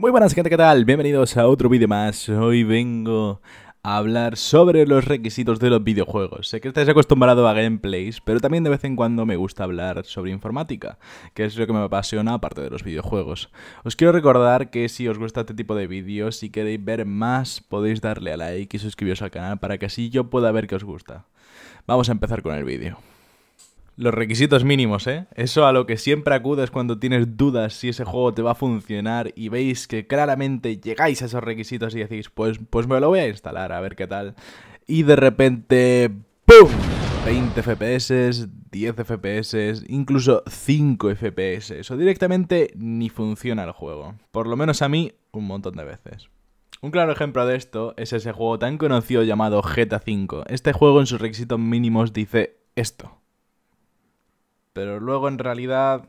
Muy buenas gente, ¿qué tal? Bienvenidos a otro vídeo más. Hoy vengo a hablar sobre los requisitos de los videojuegos. Sé que estáis acostumbrados a gameplays, pero también de vez en cuando me gusta hablar sobre informática, que es lo que me apasiona aparte de los videojuegos. Os quiero recordar que si os gusta este tipo de vídeos, y queréis ver más, podéis darle a like y suscribiros al canal para que así yo pueda ver que os gusta. Vamos a empezar con el vídeo. Los requisitos mínimos, ¿eh? Eso a lo que siempre acudes cuando tienes dudas si ese juego te va a funcionar y veis que claramente llegáis a esos requisitos y decís, pues, pues me lo voy a instalar, a ver qué tal. Y de repente, ¡pum! 20 FPS, 10 FPS, incluso 5 FPS, o directamente ni funciona el juego. Por lo menos a mí, un montón de veces. Un claro ejemplo de esto es ese juego tan conocido llamado GTA 5 Este juego en sus requisitos mínimos dice esto pero luego en realidad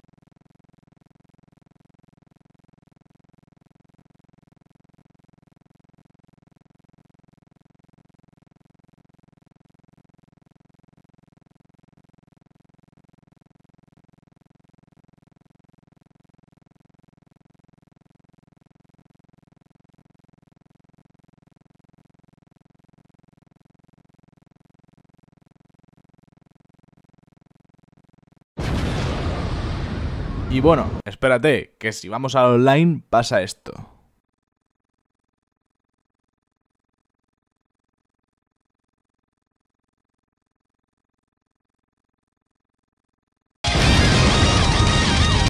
Y bueno, espérate, que si vamos al online pasa esto.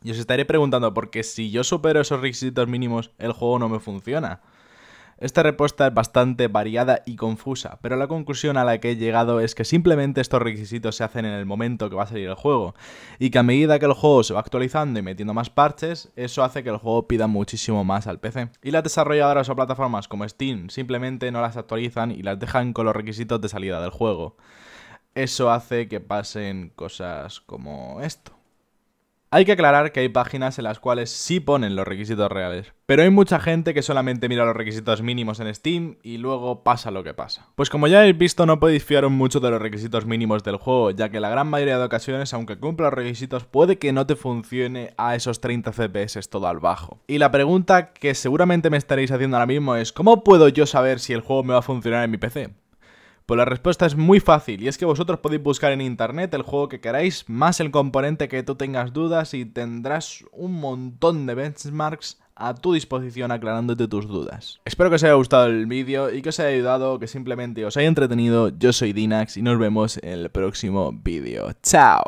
Y os estaré preguntando, porque si yo supero esos requisitos mínimos, el juego no me funciona. Esta respuesta es bastante variada y confusa, pero la conclusión a la que he llegado es que simplemente estos requisitos se hacen en el momento que va a salir el juego, y que a medida que el juego se va actualizando y metiendo más parches, eso hace que el juego pida muchísimo más al PC. Y las desarrolladoras o plataformas como Steam simplemente no las actualizan y las dejan con los requisitos de salida del juego. Eso hace que pasen cosas como esto. Hay que aclarar que hay páginas en las cuales sí ponen los requisitos reales, pero hay mucha gente que solamente mira los requisitos mínimos en Steam y luego pasa lo que pasa. Pues como ya habéis visto, no podéis fiaros mucho de los requisitos mínimos del juego, ya que la gran mayoría de ocasiones, aunque cumpla los requisitos, puede que no te funcione a esos 30 FPS todo al bajo. Y la pregunta que seguramente me estaréis haciendo ahora mismo es, ¿cómo puedo yo saber si el juego me va a funcionar en mi PC? Pues la respuesta es muy fácil y es que vosotros podéis buscar en internet el juego que queráis, más el componente que tú tengas dudas y tendrás un montón de benchmarks a tu disposición aclarándote tus dudas. Espero que os haya gustado el vídeo y que os haya ayudado, que simplemente os haya entretenido. Yo soy Dinax y nos vemos en el próximo vídeo. ¡Chao!